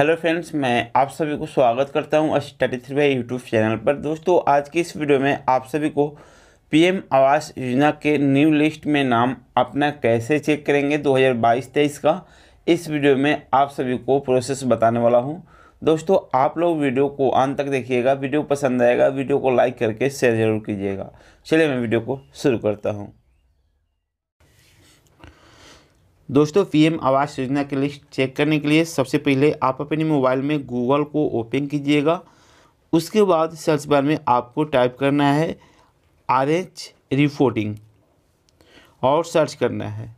hello friends मैं आप सभी को स्वागत करता हूं study three by YouTube channel पर दोस्तों आज की इस वीडियो में आप सभी को पीएम आवास योजना के न्यू लिस्ट में नाम अपना कैसे चेक करेंगे 2022-23 का इस वीडियो में आप सभी को प्रोसेस बताने वाला हूं दोस्तों आप लोग वीडियो को अंत तक देखिएगा वीडियो पसंद आएगा वीडियो को लाइक करके शेयर जरूर कीजिएगा चलिए मैं वीडियो को शुरू करता हूँ दोस्तों पीएम आवास योजना की लिस्ट चेक करने के लिए सबसे पहले आप अपने मोबाइल में गूगल को ओपन कीजिएगा उसके बाद सर्च बार में आपको टाइप करना है आर एच रिपोर्टिंग और सर्च करना है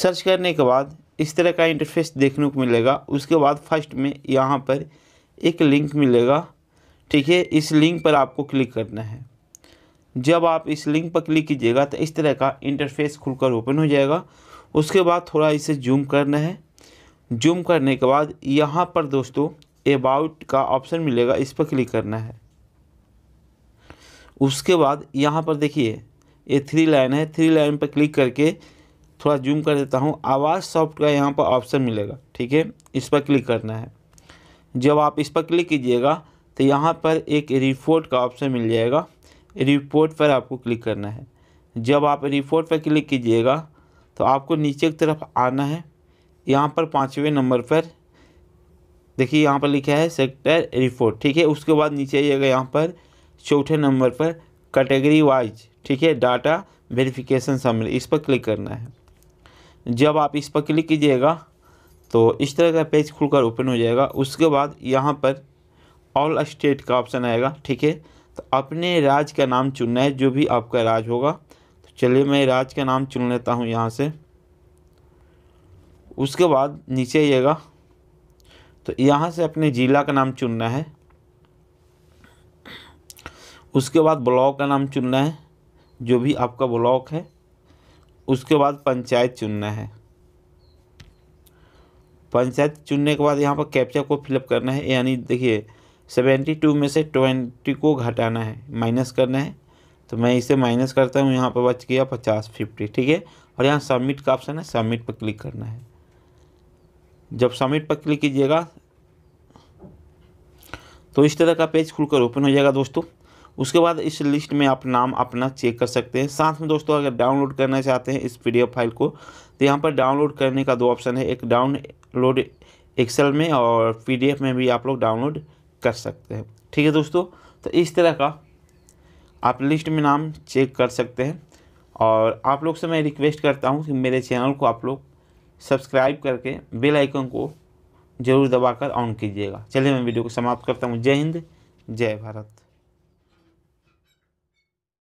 सर्च करने के बाद इस तरह का इंटरफेस देखने को मिलेगा उसके बाद फर्स्ट में यहाँ पर एक लिंक मिलेगा ठीक है इस लिंक पर आपको क्लिक करना है जब आप इस लिंक पर क्लिक कीजिएगा तो इस तरह का इंटरफेस खुलकर ओपन हो जाएगा उसके बाद थोड़ा इसे जूम करना है जूम करने के बाद यहाँ पर दोस्तों अबाउट का ऑप्शन मिलेगा इस पर क्लिक करना है उसके बाद यहाँ पर देखिए ये थ्री लाइन है थ्री लाइन पर क्लिक करके थोड़ा जूम कर देता हूँ आवाज़ सॉफ्ट का यहाँ पर ऑप्शन मिलेगा ठीक है इस पर क्लिक करना है जब आप इस पर क्लिक कीजिएगा तो यहाँ पर एक रिपोर्ट का ऑप्शन मिल जाएगा रिपोर्ट पर आपको क्लिक करना है जब आप रिपोर्ट पर क्लिक कीजिएगा तो आपको नीचे की तरफ आना है यहाँ पर पाँचवें नंबर पर देखिए यहाँ पर लिखा है सेक्टर रिपोर्ट ठीक है उसके बाद नीचे आइएगा यहाँ पर चौथे नंबर पर कैटेगरी वाइज ठीक है डाटा वेरिफिकेशन समरी इस पर क्लिक करना है जब आप इस पर क्लिक कीजिएगा तो इस तरह का पेज खुलकर ओपन हो जाएगा उसके बाद यहाँ पर ऑल स्टेट का ऑप्शन आएगा ठीक है तो अपने राज्य का नाम चुनना है जो भी आपका राज्य होगा चलिए मैं इराज का नाम चुन लेता हूँ यहाँ से उसके बाद नीचे आइएगा तो यहाँ से अपने ज़िला का नाम चुनना है उसके बाद ब्लॉक का नाम चुनना है जो भी आपका ब्लॉक है उसके बाद पंचायत चुनना है पंचायत चुनने के बाद यहाँ पर कैप्चा को फिलअप करना है यानी देखिए सेवेंटी टू में से ट्वेंटी को घटाना है माइनस करना है तो मैं इसे माइनस करता हूँ यहाँ पर बच गया पचास फिफ्टी ठीक है और यहाँ सबमिट का ऑप्शन है सबमिट पर क्लिक करना है जब सबमिट पर क्लिक कीजिएगा तो इस तरह का पेज खुलकर ओपन हो जाएगा दोस्तों उसके बाद इस लिस्ट में आप नाम अपना चेक कर सकते हैं साथ में दोस्तों अगर डाउनलोड करना चाहते हैं इस पी फाइल को तो यहाँ पर डाउनलोड करने का दो ऑप्शन है एक डाउनलोड एक्सेल में और पी में भी आप लोग डाउनलोड कर सकते हैं ठीक है दोस्तों तो इस तरह का आप लिस्ट में नाम चेक कर सकते हैं और आप लोग से मैं रिक्वेस्ट करता हूँ कि मेरे चैनल को आप लोग सब्सक्राइब करके बेल आइकन को ज़रूर दबाकर ऑन कीजिएगा चलिए मैं वीडियो को समाप्त करता हूँ जय हिंद जय भारत